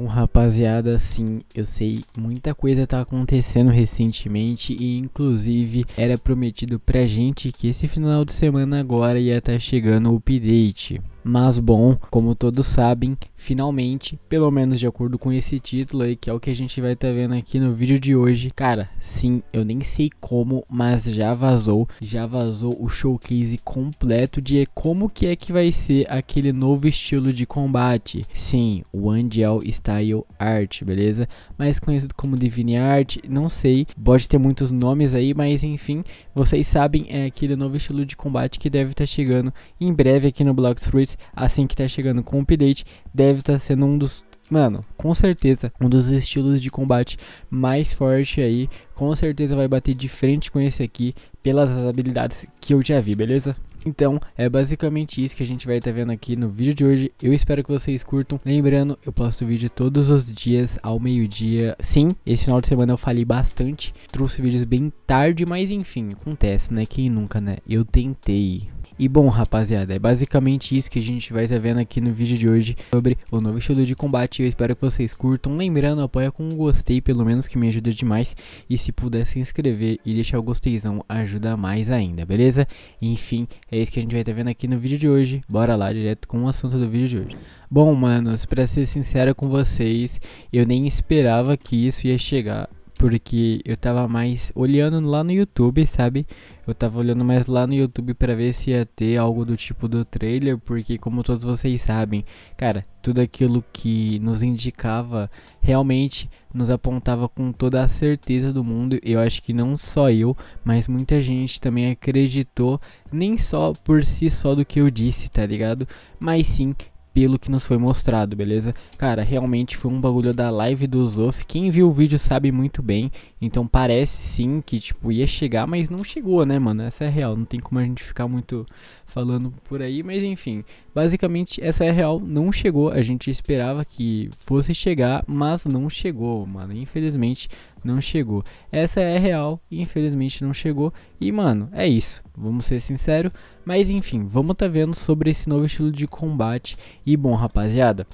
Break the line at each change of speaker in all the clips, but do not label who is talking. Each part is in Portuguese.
Bom, rapaziada, sim, eu sei, muita coisa tá acontecendo recentemente e inclusive era prometido pra gente que esse final de semana agora ia estar tá chegando o update. Mas bom, como todos sabem, finalmente, pelo menos de acordo com esse título aí, que é o que a gente vai estar tá vendo aqui no vídeo de hoje. Cara, sim, eu nem sei como, mas já vazou, já vazou o showcase completo de como que é que vai ser aquele novo estilo de combate. Sim, o Angel Style Art, beleza? Mais conhecido como Divine Art, não sei, pode ter muitos nomes aí, mas enfim, vocês sabem, é aquele novo estilo de combate que deve estar tá chegando em breve aqui no Block Fruits assim que tá chegando com o update, deve estar tá sendo um dos mano, com certeza, um dos estilos de combate mais forte aí. Com certeza vai bater de frente com esse aqui, pelas habilidades que eu já vi, beleza? Então, é basicamente isso que a gente vai estar tá vendo aqui no vídeo de hoje. Eu espero que vocês curtam. Lembrando, eu posto vídeo todos os dias ao meio-dia. Sim, esse final de semana eu falei bastante. Trouxe vídeos bem tarde, mas enfim, acontece, né? Quem nunca, né? Eu tentei. E bom, rapaziada, é basicamente isso que a gente vai estar vendo aqui no vídeo de hoje sobre o novo estilo de combate. Eu espero que vocês curtam. Lembrando, apoia com um gostei, pelo menos que me ajuda demais. E se puder se inscrever e deixar o gosteizão, ajuda mais ainda, beleza? Enfim, é isso que a gente vai estar vendo aqui no vídeo de hoje. Bora lá direto com o assunto do vídeo de hoje. Bom, manos, pra ser sincero com vocês, eu nem esperava que isso ia chegar porque eu tava mais olhando lá no YouTube, sabe? Eu tava olhando mais lá no YouTube para ver se ia ter algo do tipo do trailer, porque como todos vocês sabem, cara, tudo aquilo que nos indicava realmente nos apontava com toda a certeza do mundo. Eu acho que não só eu, mas muita gente também acreditou, nem só por si só do que eu disse, tá ligado? Mas sim pelo que nos foi mostrado, beleza? Cara, realmente foi um bagulho da live do Zof. Quem viu o vídeo sabe muito bem. Então parece sim que, tipo, ia chegar, mas não chegou, né, mano? Essa é real. Não tem como a gente ficar muito falando por aí. Mas enfim, basicamente, essa é real. Não chegou. A gente esperava que fosse chegar, mas não chegou, mano. Infelizmente, não chegou. Essa é real. Infelizmente, não chegou. E, mano, é isso. Vamos ser sinceros. Mas enfim, vamos tá vendo sobre esse novo estilo de combate. E bom, rapaziada,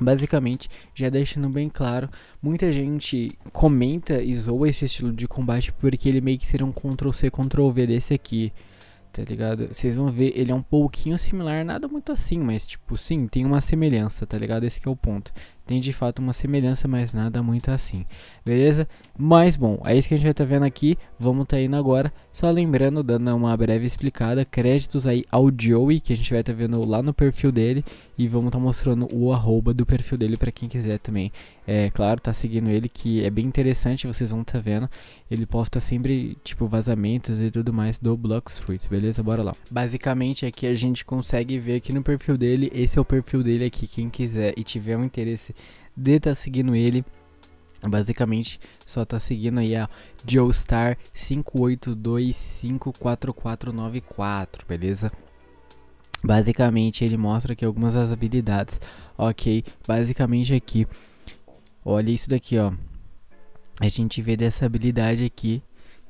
Basicamente, já deixando bem claro, muita gente comenta e zoa esse estilo de combate porque ele meio que seria um Ctrl-C, Ctrl-V desse aqui, tá ligado? Vocês vão ver, ele é um pouquinho similar, nada muito assim, mas tipo, sim, tem uma semelhança, tá ligado? Esse é o ponto tem de fato uma semelhança, mas nada muito assim, beleza? Mas bom, é isso que a gente vai estar tá vendo aqui, vamos tá indo agora, só lembrando, dando uma breve explicada, créditos aí ao Joey, que a gente vai estar tá vendo lá no perfil dele, e vamos estar tá mostrando o arroba do perfil dele para quem quiser também, é claro, tá seguindo ele, que é bem interessante, vocês vão estar tá vendo, ele posta sempre, tipo, vazamentos e tudo mais do Bloxfruit, beleza? Bora lá. Basicamente aqui é a gente consegue ver aqui no perfil dele, esse é o perfil dele aqui, quem quiser e tiver um interesse interesse de estar tá seguindo ele. Basicamente, só tá seguindo aí a Joestar 58254494, beleza? Basicamente, ele mostra aqui algumas das habilidades, ok? Basicamente aqui, olha isso daqui, ó. A gente vê dessa habilidade aqui,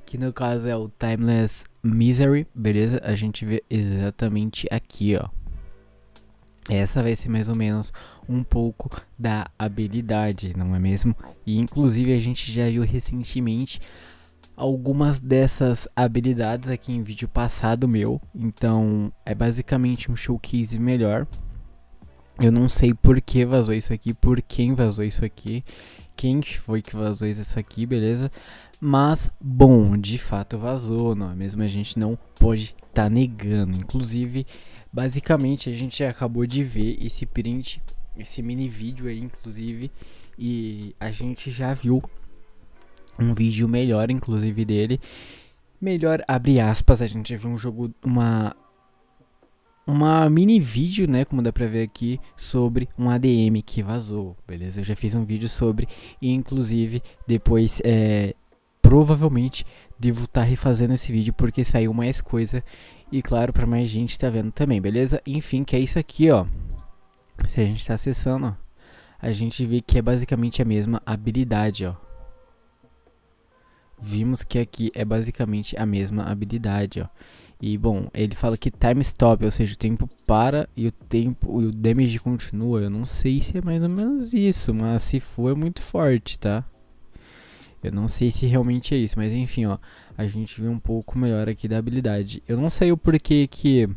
que no caso é o Timeless Misery, beleza? A gente vê exatamente aqui, ó. Essa vai ser mais ou menos um pouco da habilidade, não é mesmo? E inclusive a gente já viu recentemente algumas dessas habilidades aqui em vídeo passado meu. Então é basicamente um showcase melhor. Eu não sei por que vazou isso aqui, por quem vazou isso aqui, quem foi que vazou isso aqui, beleza? Mas, bom, de fato vazou, não é mesmo? A gente não pode estar tá negando. Inclusive, Basicamente, a gente acabou de ver esse print, esse mini vídeo aí, inclusive, e a gente já viu um vídeo melhor, inclusive, dele. Melhor, abre aspas, a gente viu um jogo, uma, uma mini vídeo, né, como dá pra ver aqui, sobre um ADM que vazou, beleza? Eu já fiz um vídeo sobre e, inclusive, depois, é, provavelmente, devo estar tá refazendo esse vídeo porque saiu mais coisa e claro para mais gente tá vendo também, beleza? Enfim, que é isso aqui, ó. Se a gente está acessando, ó, a gente vê que é basicamente a mesma habilidade, ó. Vimos que aqui é basicamente a mesma habilidade, ó. E bom, ele fala que time stop, ou seja, o tempo para e o tempo e o damage continua. Eu não sei se é mais ou menos isso, mas se for é muito forte, tá? Eu não sei se realmente é isso, mas enfim, ó. A gente viu um pouco melhor aqui da habilidade. Eu não sei o porquê que...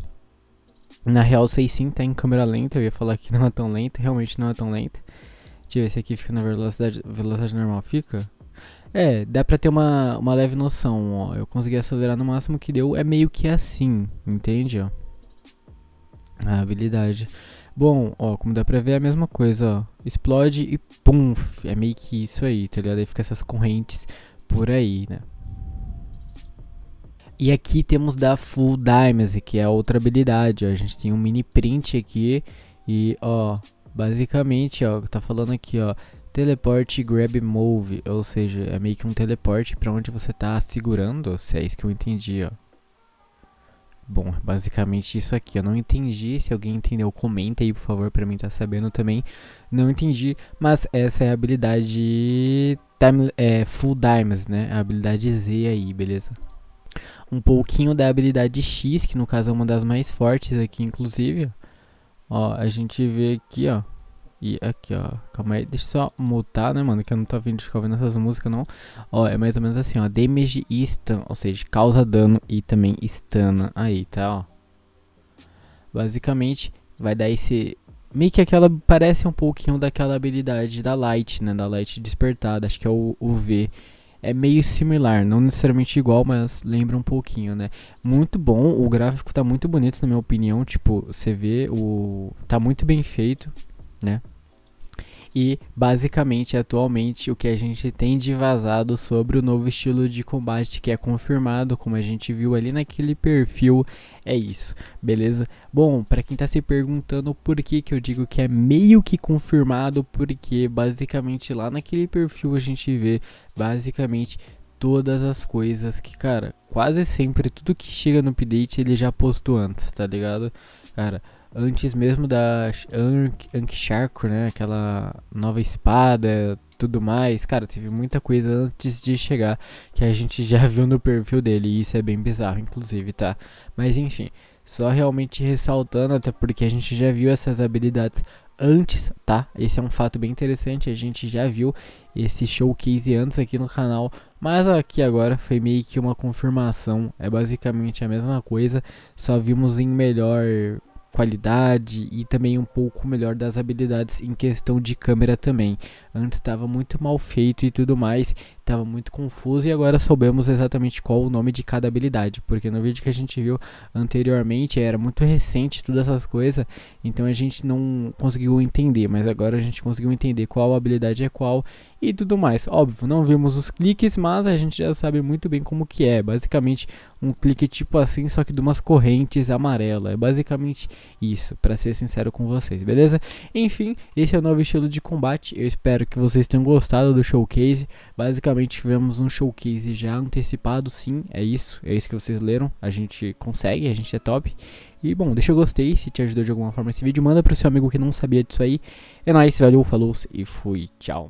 Na real, sei sim, tá em câmera lenta. Eu ia falar que não é tão lenta. Realmente não é tão lenta. Deixa eu ver se aqui fica na velocidade, velocidade normal. Fica? É, dá pra ter uma, uma leve noção, ó. Eu consegui acelerar no máximo que deu. É meio que assim, entende, ó? A habilidade. Bom, ó, como dá pra ver é a mesma coisa, ó. Explode e pum, é meio que isso aí, tá ligado? Aí fica essas correntes por aí, né? E aqui temos da Full Dime, que é a outra habilidade, ó. A gente tem um mini print aqui e, ó, basicamente, ó, tá falando aqui, ó. Teleporte Grab Move, ou seja, é meio que um teleporte para onde você tá segurando, se é isso que eu entendi, ó. Bom, é basicamente isso aqui. Eu não entendi. Se alguém entendeu, comenta aí, por favor, pra mim tá sabendo também. Não entendi, mas essa é a habilidade time, é, Full Dimes, né? A habilidade Z aí, beleza? Um pouquinho da habilidade X, que no caso é uma das mais fortes aqui, inclusive. Ó, a gente vê aqui, ó. E aqui, ó. Calma aí. Deixa eu só mutar, né, mano? Que eu não tô vindo descobrindo essas músicas, não. Ó, é mais ou menos assim, ó. Damage e stun. Ou seja, causa dano e também stana. Aí, tá, ó. Basicamente, vai dar esse... Meio que aquela... Parece um pouquinho daquela habilidade da Light, né? Da Light despertada. Acho que é o, o V é meio similar, não necessariamente igual, mas lembra um pouquinho, né? Muito bom, o gráfico tá muito bonito na minha opinião, tipo, você vê o tá muito bem feito né? E basicamente, atualmente, o que a gente tem de vazado sobre o novo estilo de combate que é confirmado, como a gente viu ali naquele perfil, é isso, beleza? Bom, para quem tá se perguntando por que que eu digo que é meio que confirmado, porque basicamente lá naquele perfil a gente vê basicamente todas as coisas que, cara, quase sempre tudo que chega no update ele já postou antes, tá ligado? Cara, antes mesmo da Ank, Ank Sharko, né? Aquela nova espada, tudo mais. Cara, teve muita coisa antes de chegar que a gente já viu no perfil dele. E isso é bem bizarro, inclusive, tá? Mas enfim, só realmente ressaltando, até porque a gente já viu essas habilidades antes, tá? Esse é um fato bem interessante, a gente já viu esse showcase antes aqui no canal, mas aqui agora foi meio que uma confirmação, é basicamente a mesma coisa, só vimos em melhor qualidade e também um pouco melhor das habilidades em questão de câmera também. Antes estava muito mal feito e tudo mais, estava muito confuso e agora soubemos exatamente qual o nome de cada habilidade, porque no vídeo que a gente viu anteriormente era muito recente todas essas coisas, então a gente não conseguiu entender, mas agora a gente conseguiu entender qual habilidade é qual e tudo mais. Óbvio, não vimos os cliques, mas a gente já sabe muito bem como que é. Basicamente um clique tipo assim, só que de umas correntes amarelas É basicamente isso, para ser sincero com vocês, beleza? Enfim, esse é o novo estilo de combate. Eu espero que vocês tenham gostado do showcase. Basicamente também tivemos um showcase já antecipado, sim, é isso, é isso que vocês leram, a gente consegue, a gente é top. E bom, deixa eu gostei, se te ajudou de alguma forma esse vídeo, manda pro seu amigo que não sabia disso aí. É nóis, valeu, falou e fui, tchau.